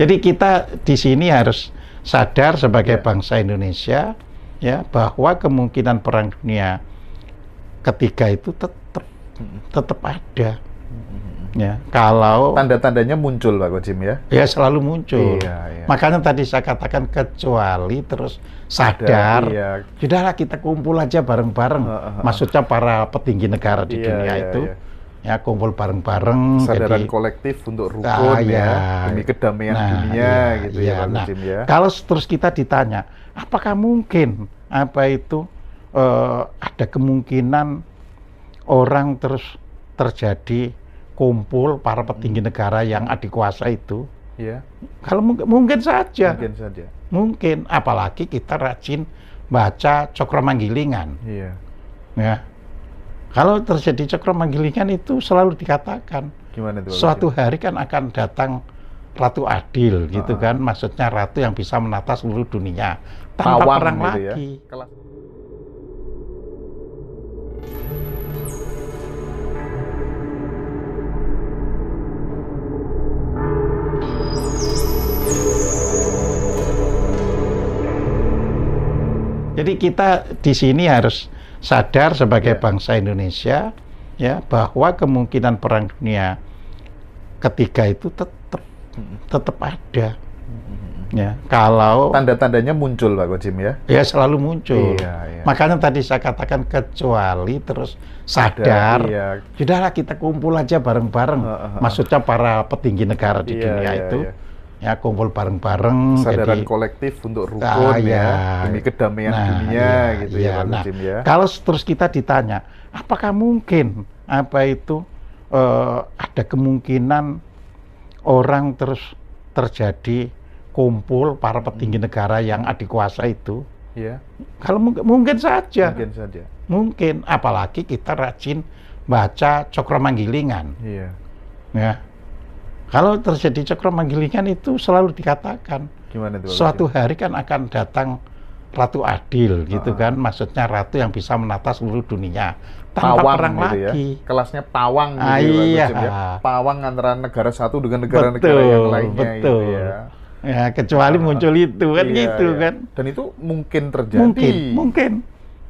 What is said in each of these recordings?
Jadi kita di sini harus sadar sebagai ya. bangsa Indonesia ya bahwa kemungkinan perang dunia ketiga itu tetap tetap ada. Ya, kalau tanda-tandanya muncul Pak Kojim ya. Ya selalu muncul. Iya, iya. Makanya tadi saya katakan kecuali terus sadar. iya. Sudahlah kita kumpul aja bareng-bareng. Uh, uh, uh. Maksudnya para petinggi negara di iya, dunia iya, itu. Iya ya kumpul bareng-bareng kesadaran jadi, kolektif untuk ah, rukun ah, ya, ya demi kedamaian nah, dunia ya, gitu ya, ya Pak nah, ya kalau terus kita ditanya apakah mungkin apa itu uh, ada kemungkinan orang terus terjadi kumpul para petinggi hmm. negara yang adikuasa itu ya kalau mungkin mungkin saja mungkin saja mungkin apalagi kita rajin baca cokro manggilingan iya ya kalau terjadi cakra manggilingan itu selalu dikatakan. Gimana itu? Suatu hari kan akan datang ratu adil nah. gitu kan, maksudnya ratu yang bisa menata seluruh dunia tanpa Pawang perang gitu ya. lagi. Ya. Jadi kita di sini harus sadar sebagai yeah. bangsa Indonesia ya bahwa kemungkinan perang dunia ketiga itu tetap hmm. tetap ada hmm. ya kalau tanda-tandanya muncul Pak Gojim ya ya selalu muncul iya, iya. makanya tadi saya katakan kecuali terus sadar iya. sudahlah kita kumpul aja bareng-bareng uh, uh, uh. maksudnya para petinggi negara di iya, dunia iya, itu iya ya kumpul bareng-bareng kesadaran jadi, kolektif untuk rukun ah, ya, ya demi kedamaian nah, dunia iya, gitu iya. ya, gitu ya, ya, nah, Jim, ya kalau terus kita ditanya apakah mungkin apa itu uh, ada kemungkinan orang terus terjadi kumpul para petinggi hmm. negara yang adikuasa itu ya kalau mungkin mungkin saja mungkin saja mungkin apalagi kita rajin baca cokro manggilingan iya ya kalau terjadi cokro manggilingan itu selalu dikatakan. Gimana itu? Suatu hari kan akan datang ratu adil gitu ah. kan maksudnya ratu yang bisa menata seluruh dunia tanpa pawang perang gitu ya, lagi ya. kelasnya pawang ah, gitu ah, iya. ya pawang antara negara satu dengan negara-negara yang lainnya gitu betul. gitu ya ya kecuali nah, muncul itu kan iya, gitu iya. kan dan itu mungkin terjadi mungkin mungkin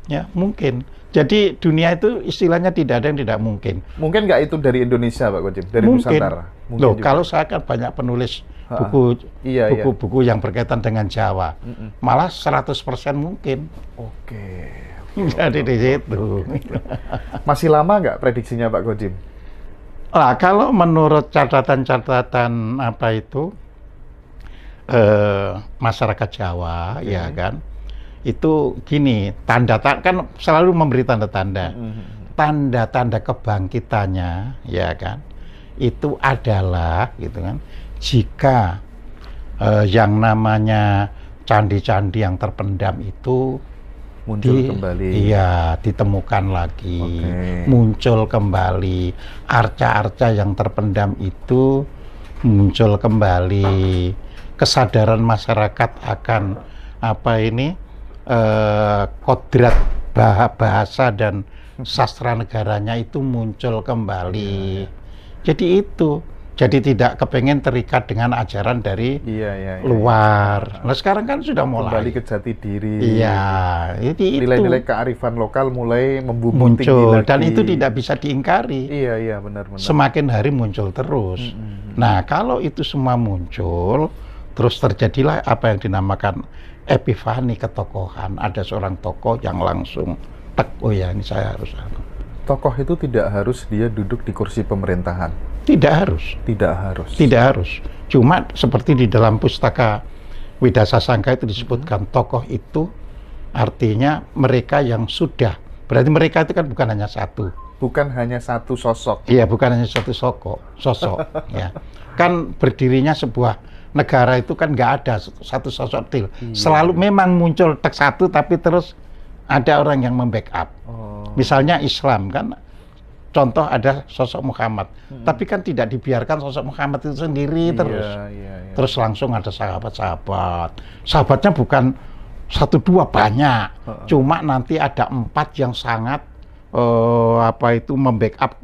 ya mungkin jadi dunia itu istilahnya tidak ada yang tidak mungkin. Mungkin nggak itu dari Indonesia, Pak Kocim? Dari mungkin. Nusantara? Mungkin Loh, kalau saya kan banyak penulis buku iya, iya. buku-buku iya. yang berkaitan dengan Jawa. Mm -mm. Malah 100% mungkin. Oke. Okay. Jadi di situ. Masih lama nggak prediksinya Pak Kocim? Lah, kalau menurut catatan-catatan apa itu, eh, masyarakat Jawa, okay. ya kan, itu gini tanda tanda kan selalu memberi tanda-tanda mm-hmm, mm-hmm. tanda-tanda kebangkitannya ya kan itu adalah gitu kan jika eh, yang namanya candi-candi yang terpendam itu muncul di, kembali iya ditemukan lagi okay. muncul kembali arca-arca yang terpendam itu muncul kembali kesadaran masyarakat akan apa ini eh, kodrat bahasa dan sastra negaranya itu muncul kembali. Ya, Jadi itu, jadi tidak kepengen terikat dengan ajaran dari ya, ya, ya, luar. Ya. Nah sekarang kan sudah mulai kembali ke jati diri. Iya, jadi itu nilai-nilai kearifan lokal mulai membumbung muncul lagi. dan itu tidak bisa diingkari. Iya, iya benar-benar. Semakin hari muncul terus. Mm -hmm. Nah kalau itu semua muncul, terus terjadilah apa yang dinamakan epifani ketokohan. Ada seorang tokoh yang langsung tek, oh ya ini saya harus. Anu. Tokoh itu tidak harus dia duduk di kursi pemerintahan. Tidak harus. Tidak harus. Tidak harus. Cuma seperti di dalam pustaka Widasa Sangka itu disebutkan hmm. tokoh itu artinya mereka yang sudah. Berarti mereka itu kan bukan hanya satu. Bukan hanya satu sosok. Iya, bukan hanya satu sosok. Sosok. ya. Kan berdirinya sebuah negara itu kan nggak ada satu sosok deal. Hmm. Selalu memang muncul tek satu tapi terus ada orang yang membackup. Oh. Misalnya Islam kan contoh ada sosok Muhammad. Hmm. Tapi kan tidak dibiarkan sosok Muhammad itu sendiri iya, terus. yeah, iya. Terus langsung ada sahabat-sahabat. Sahabatnya bukan satu dua banyak. Uh Cuma nanti ada empat yang sangat uh, apa itu membackup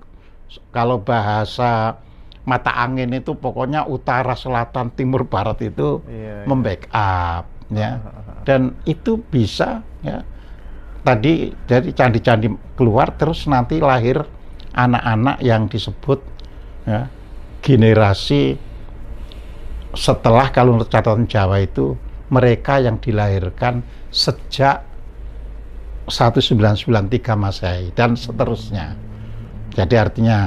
kalau bahasa mata angin itu pokoknya utara, selatan, timur, barat itu iya, membackup iya. ya. Ah, ah, ah, dan itu bisa ya tadi dari candi-candi keluar terus nanti lahir anak-anak yang disebut ya, generasi setelah kalau menurut catatan Jawa itu mereka yang dilahirkan sejak 1993 Masehi dan seterusnya. Hmm. Jadi artinya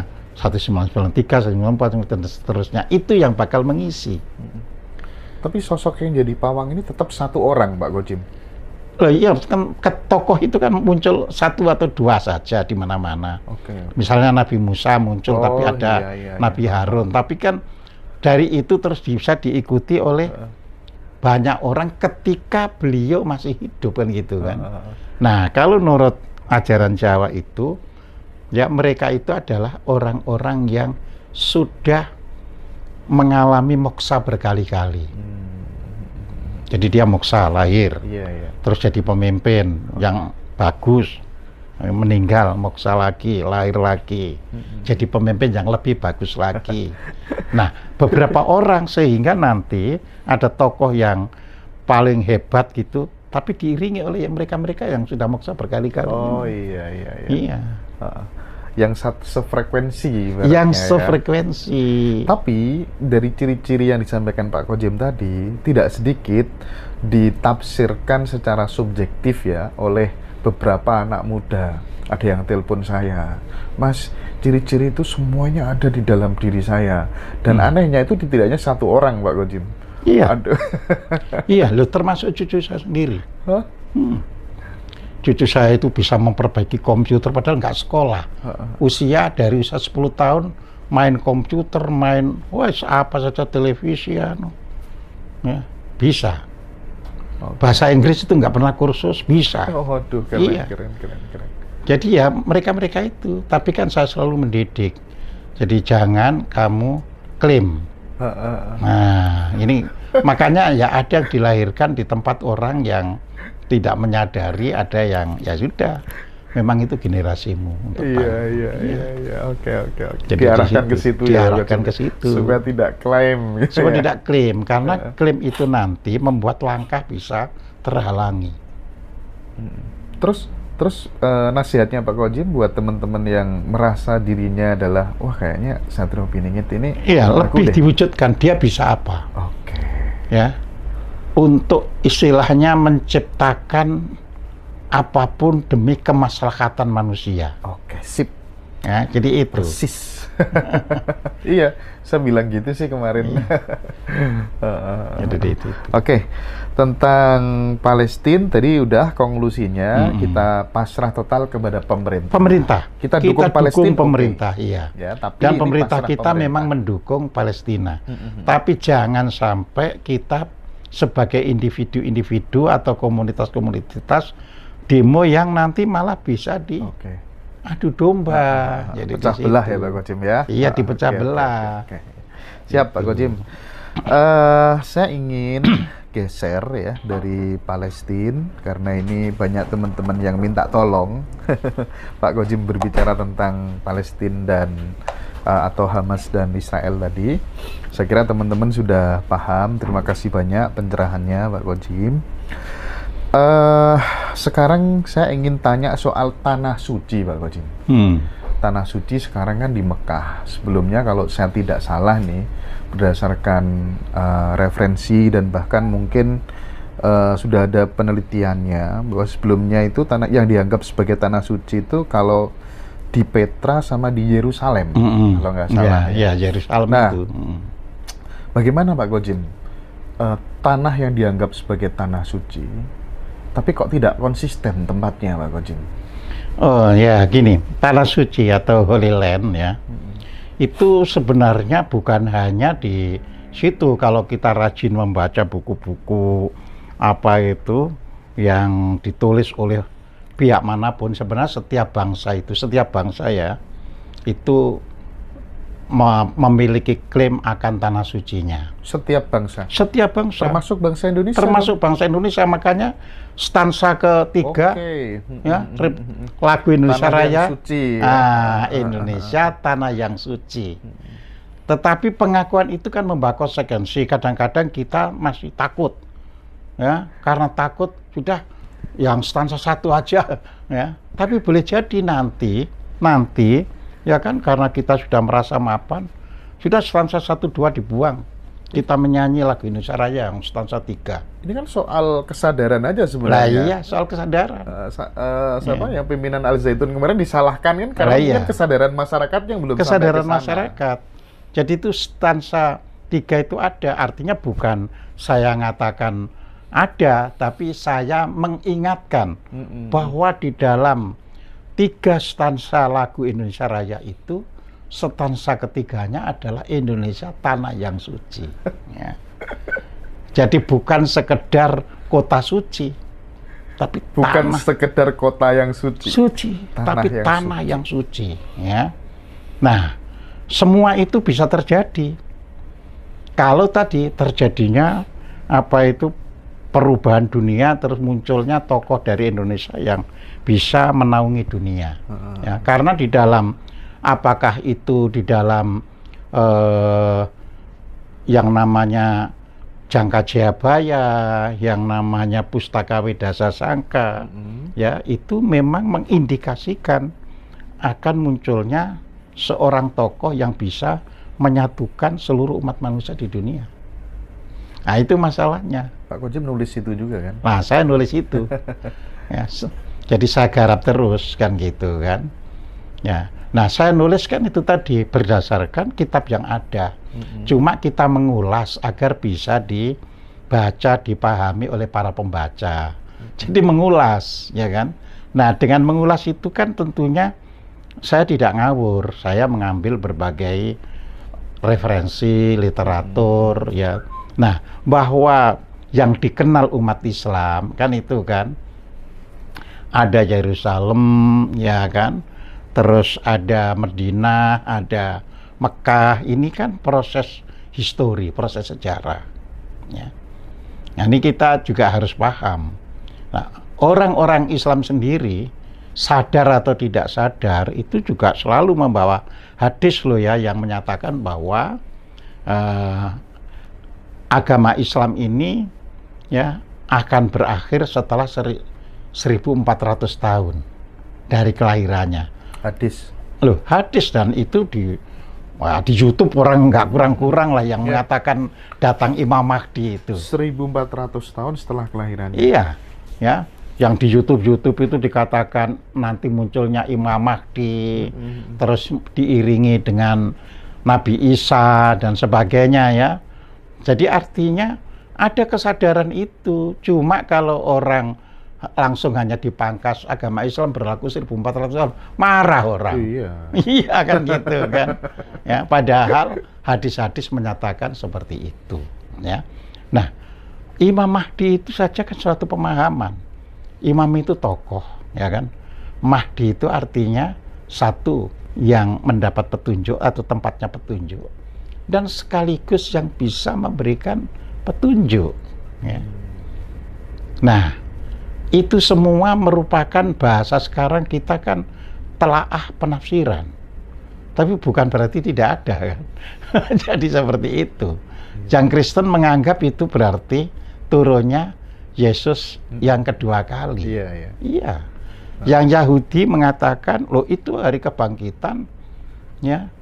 1993, 1994, dan seterusnya. Itu yang bakal mengisi. Tapi sosok yang jadi pawang ini tetap satu orang, Mbak Gojim? Loh iya, kan, ke tokoh itu kan muncul satu atau dua saja di mana-mana. Okay. Misalnya Nabi Musa muncul, oh, tapi ada iya, iya, Nabi iya. Harun. Tapi kan dari itu terus bisa diikuti oleh banyak orang ketika beliau masih hidup kan gitu kan. Nah kalau menurut ajaran Jawa itu, Ya, mereka itu adalah orang-orang yang sudah mengalami moksa berkali-kali. Hmm. Jadi dia moksa lahir, yeah, yeah. terus jadi pemimpin oh. yang bagus, meninggal moksa lagi, lahir lagi, hmm. jadi pemimpin yang lebih bagus lagi. nah, beberapa orang sehingga nanti ada tokoh yang paling hebat gitu tapi diiringi oleh mereka-mereka yang sudah moksa berkali-kali. Oh iya iya iya. Iya. Uh, yang sefrekuensi. Yang ya. sefrekuensi. Ya. Tapi dari ciri-ciri yang disampaikan Pak Kojim tadi tidak sedikit ditafsirkan secara subjektif ya oleh beberapa anak muda. Ada yang telepon saya, Mas, ciri-ciri itu semuanya ada di dalam diri saya. Dan hmm. anehnya itu tidaknya satu orang, Pak Kojim. Iya. Aduh. iya, lo termasuk cucu saya sendiri. Huh? Hmm. Cucu saya itu bisa memperbaiki komputer padahal nggak sekolah. uh Usia dari usia 10 tahun main komputer, main wes apa saja televisi anu. Ya, bisa. Okay. Bahasa Inggris itu nggak pernah kursus, bisa. Oh, aduh, keren, iya. keren, keren, keren. Jadi ya mereka-mereka itu, tapi kan saya selalu mendidik. Jadi jangan kamu klaim Nah, ini makanya ya ada yang dilahirkan di tempat orang yang tidak menyadari, ada yang ya sudah memang itu generasimu. Iya, iya, iya, iya. Oke, oke, oke. Diarahkan ke situ ya. Diarahkan ke situ. Supaya tidak klaim. Gitu supaya ya. tidak klaim, karena ya. klaim itu nanti membuat langkah bisa terhalangi. Hmm. Terus Terus uh, nasihatnya Pak Kojim buat teman-teman yang merasa dirinya adalah wah kayaknya santri Piningit ini Iya, lebih deh. diwujudkan dia bisa apa. Oke. Okay. Ya. Untuk istilahnya menciptakan apapun demi kemaslahatan manusia. Oke, okay, sip. Ya, jadi itu. Persis. iya, saya bilang gitu sih kemarin. Iya. jadi itu. Oke, okay. tentang Palestina tadi udah konklusinya mm -hmm. kita pasrah total kepada pemerintah. Pemerintah. Kita, kita dukung pemerintah, okay. iya. Ya, tapi Dan pemerintah kita pemerintah. memang mendukung Palestina. Mm -hmm. Tapi jangan sampai kita sebagai individu-individu atau komunitas-komunitas demo yang nanti malah bisa di okay adu domba. Nah, jadi pecah gitu. belah ya Pak Gojim ya. Iya ah, dipecah okay, belah. Okay, okay. Siap Pak Gojim. Uh, saya ingin geser ya dari Palestina karena ini banyak teman-teman yang minta tolong Pak Gojim berbicara tentang Palestina dan uh, atau Hamas dan Israel tadi. Saya kira teman-teman sudah paham. Terima kasih banyak pencerahannya Pak Gojim. Uh, sekarang saya ingin tanya soal tanah suci, Pak Kojin. Hmm. Tanah suci sekarang kan di Mekah. Sebelumnya kalau saya tidak salah nih, berdasarkan uh, referensi dan bahkan mungkin uh, sudah ada penelitiannya bahwa sebelumnya itu tanah yang dianggap sebagai tanah suci itu kalau di Petra sama di Yerusalem, mm -hmm. kalau nggak salah. Ya, ya. ya Yerusalem nah, itu. Hmm. Bagaimana Pak Gojin? Uh, tanah yang dianggap sebagai tanah suci tapi kok tidak konsisten tempatnya Pak Kojin? Oh ya gini, Tanah Suci atau Holy Land ya, hmm. itu sebenarnya bukan hanya di situ kalau kita rajin membaca buku-buku apa itu yang ditulis oleh pihak manapun sebenarnya setiap bangsa itu setiap bangsa ya itu memiliki klaim akan tanah sucinya. Setiap bangsa. Setiap bangsa. Termasuk bangsa Indonesia. Termasuk kan? bangsa Indonesia makanya stansa ketiga okay. ya lagu Indonesia tanah Raya. Yang suci. Ah, ah Indonesia ah, ah. tanah yang suci. Tetapi pengakuan itu kan membawa konsekuensi. Kadang-kadang kita masih takut. Ya, karena takut sudah yang stansa satu aja ya. Tapi boleh jadi nanti nanti ya kan karena kita sudah merasa mapan sudah stansa satu dua dibuang kita menyanyi lagu Indonesia Raya yang stansa tiga. Ini kan soal kesadaran aja sebenarnya. Nah, iya, soal kesadaran. Uh, sa uh, siapa yeah. yang pimpinan Al Zaitun kemarin disalahkan kan karena nah, iya. kan kesadaran masyarakat yang belum kesadaran sampai masyarakat. Jadi itu stansa tiga itu ada, artinya bukan saya mengatakan ada, tapi saya mengingatkan mm -mm. bahwa di dalam tiga stansa lagu Indonesia Raya itu stansa ketiganya adalah Indonesia tanah yang suci. Ya. Jadi bukan sekedar kota suci, tapi bukan tanah, sekedar kota yang suci. Suci, tanah tapi yang tanah suci. yang suci. Ya. Nah, semua itu bisa terjadi kalau tadi terjadinya apa itu perubahan dunia terus munculnya tokoh dari Indonesia yang bisa menaungi dunia hmm. ya karena di dalam apakah itu di dalam eh, yang namanya jangka Jayabaya yang namanya pustaka wedasa sangka hmm. ya itu memang mengindikasikan akan munculnya seorang tokoh yang bisa menyatukan seluruh umat manusia di dunia nah itu masalahnya Pak Kojim nulis itu juga kan? Nah, saya nulis itu. ya, jadi saya garap terus kan gitu kan. Ya. Nah, saya nulis kan itu tadi berdasarkan kitab yang ada. Mm-hmm. Cuma kita mengulas agar bisa dibaca, dipahami oleh para pembaca. Mm-hmm. Jadi mengulas, ya kan? Nah, dengan mengulas itu kan tentunya saya tidak ngawur, saya mengambil berbagai referensi literatur hmm. ya. Nah, bahwa yang dikenal umat Islam kan itu kan ada Yerusalem ya kan terus ada Medina ada Mekah ini kan proses histori proses sejarah ya nah, ini kita juga harus paham nah, orang-orang Islam sendiri sadar atau tidak sadar itu juga selalu membawa hadis loh ya yang menyatakan bahwa uh, agama Islam ini ya akan berakhir setelah seri, 1400 tahun dari kelahirannya. Hadis. Loh, hadis dan itu di Wah, di YouTube orang nggak kurang-kurang lah yang ya. mengatakan datang Imam Mahdi itu. 1400 tahun setelah kelahirannya. Iya, ya. Yang di YouTube-YouTube itu dikatakan nanti munculnya Imam Mahdi, hmm. terus diiringi dengan Nabi Isa dan sebagainya ya. Jadi artinya ada kesadaran itu. Cuma kalau orang langsung hanya dipangkas agama Islam berlaku 1400 tahun marah orang iya, iya kan gitu kan ya padahal hadis-hadis menyatakan seperti itu ya nah Imam Mahdi itu saja kan suatu pemahaman Imam itu tokoh ya kan Mahdi itu artinya satu yang mendapat petunjuk atau tempatnya petunjuk dan sekaligus yang bisa memberikan petunjuk. Ya. Nah, itu semua merupakan bahasa sekarang kita kan telaah penafsiran. Tapi bukan berarti tidak ada kan. Jadi seperti itu. Yang Kristen menganggap itu berarti turunnya Yesus yang kedua kali. Iya, iya. iya. Yang Yahudi mengatakan, loh itu hari kebangkitan ya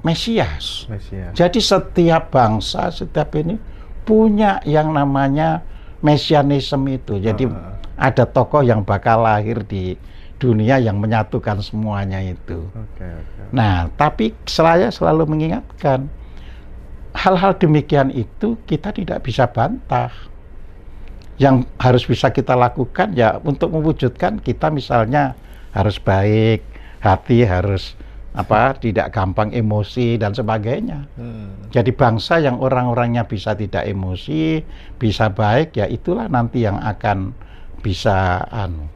Mesias. Mesias. Jadi setiap bangsa, setiap ini punya yang namanya mesianisme itu. Jadi uh. ada tokoh yang bakal lahir di dunia yang menyatukan semuanya itu. Okay, okay. Nah, tapi saya selalu mengingatkan hal-hal demikian itu kita tidak bisa bantah. Yang harus bisa kita lakukan ya untuk mewujudkan kita misalnya harus baik, hati harus apa tidak gampang emosi dan sebagainya. Hmm. Jadi bangsa yang orang-orangnya bisa tidak emosi, bisa baik ya itulah nanti yang akan bisa anu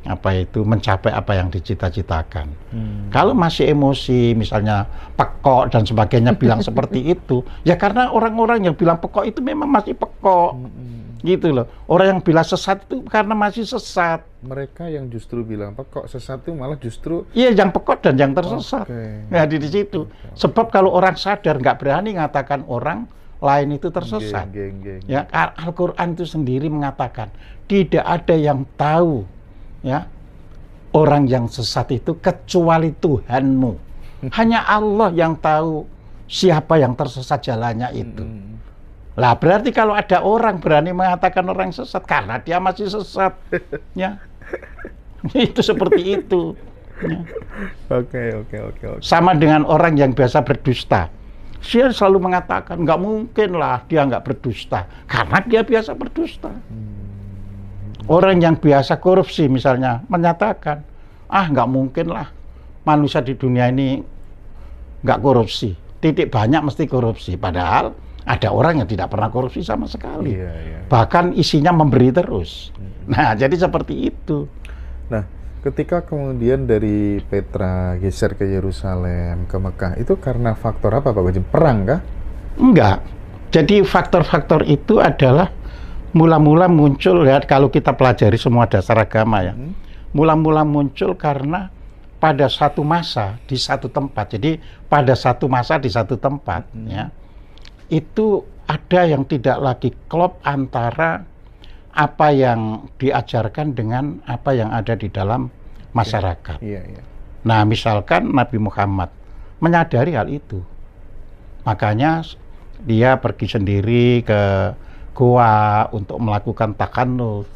apa itu mencapai apa yang dicita-citakan. Hmm. Kalau masih emosi misalnya pekok dan sebagainya bilang seperti itu, ya karena orang-orang yang bilang pekok itu memang masih pekok. Hmm. hmm gitu loh orang yang bilang sesat itu karena masih sesat mereka yang justru bilang pekok sesat itu malah justru iya yang pekok dan yang tersesat okay. nah di situ okay. sebab kalau orang sadar nggak berani mengatakan orang lain itu tersesat geng, geng, geng. ya Al-Qur'an itu sendiri mengatakan tidak ada yang tahu ya orang yang sesat itu kecuali Tuhanmu hanya Allah yang tahu siapa yang tersesat jalannya itu hmm. Lah berarti kalau ada orang berani mengatakan orang sesat karena dia masih sesat, ya itu seperti itu. Ya. Oke oke oke. Sama dengan orang yang biasa berdusta, dia selalu mengatakan nggak mungkin lah dia nggak berdusta karena dia biasa berdusta. Hmm. Orang yang biasa korupsi misalnya menyatakan ah nggak mungkin lah manusia di dunia ini nggak korupsi, titik banyak mesti korupsi padahal ada orang yang tidak pernah korupsi sama sekali. Iya, iya. iya. Bahkan isinya memberi terus. Hmm. Nah, jadi seperti itu. Nah, ketika kemudian dari Petra geser ke Yerusalem, ke Mekah, itu karena faktor apa Pak Bajim? Perang kah? Enggak. Jadi faktor-faktor itu adalah mula-mula muncul ya kalau kita pelajari semua dasar agama ya. Hmm. Mula-mula muncul karena pada satu masa di satu tempat. Jadi pada satu masa di satu tempat hmm. ya itu ada yang tidak lagi klop antara apa yang diajarkan dengan apa yang ada di dalam masyarakat. Ya, ya, ya. Nah, misalkan Nabi Muhammad menyadari hal itu. Makanya dia pergi sendiri ke gua untuk melakukan takanus.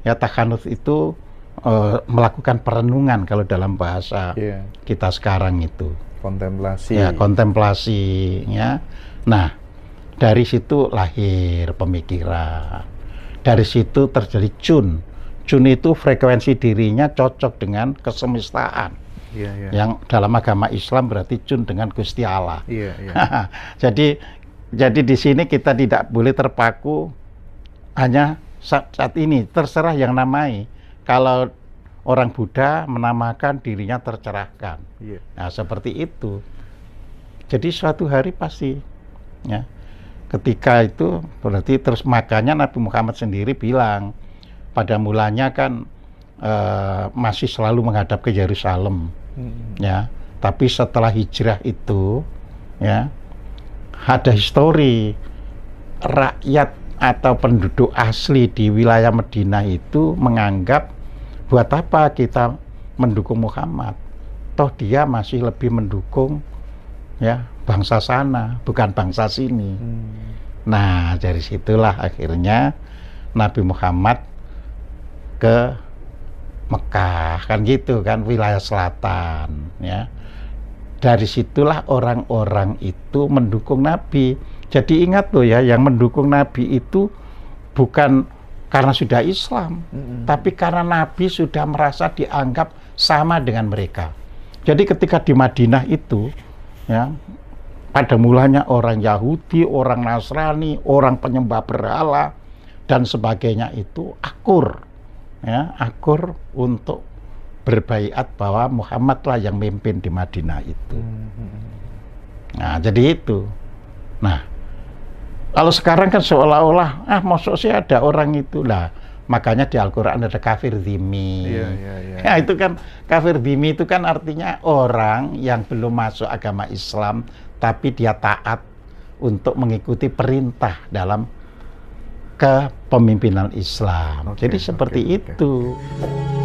Ya, takanus itu uh, melakukan perenungan kalau dalam bahasa yeah. kita sekarang itu. Kontemplasi. Ya, kontemplasinya. Nah, dari situ lahir pemikiran. Dari situ terjadi cun. Cun itu frekuensi dirinya cocok dengan kesemestaan. Yeah, yeah. Yang dalam agama Islam berarti cun dengan Gusti Allah. Yeah, iya. yeah. jadi jadi di sini kita tidak boleh terpaku hanya saat, saat ini terserah yang namai. Kalau orang Buddha menamakan dirinya tercerahkan. Yeah. Nah, seperti itu. Jadi suatu hari pasti ya ketika itu berarti terus makanya Nabi Muhammad sendiri bilang pada mulanya kan e, masih selalu menghadap ke Yerusalem hmm. ya tapi setelah hijrah itu ya ada histori rakyat atau penduduk asli di wilayah Medina itu menganggap buat apa kita mendukung Muhammad toh dia masih lebih mendukung ya bangsa sana bukan bangsa sini hmm. nah dari situlah akhirnya Nabi Muhammad ke Mekah kan gitu kan wilayah selatan ya dari situlah orang-orang itu mendukung Nabi jadi ingat tuh ya yang mendukung Nabi itu bukan karena sudah Islam hmm. tapi karena Nabi sudah merasa dianggap sama dengan mereka jadi ketika di Madinah itu ya pada mulanya orang Yahudi, orang Nasrani, orang penyembah berhala dan sebagainya itu akur ya, akur untuk berbaiat bahwa Muhammadlah yang memimpin di Madinah itu. Hmm. Nah, jadi itu. Nah, kalau sekarang kan seolah-olah ah maksud sih ada orang itulah. Makanya di Al-Quran ada kafir zimi. Yeah, yeah, yeah. Ya, itu kan kafir zimi itu kan artinya orang yang belum masuk agama Islam tapi dia taat untuk mengikuti perintah dalam kepemimpinan Islam. Okay, Jadi seperti okay, itu. Okay.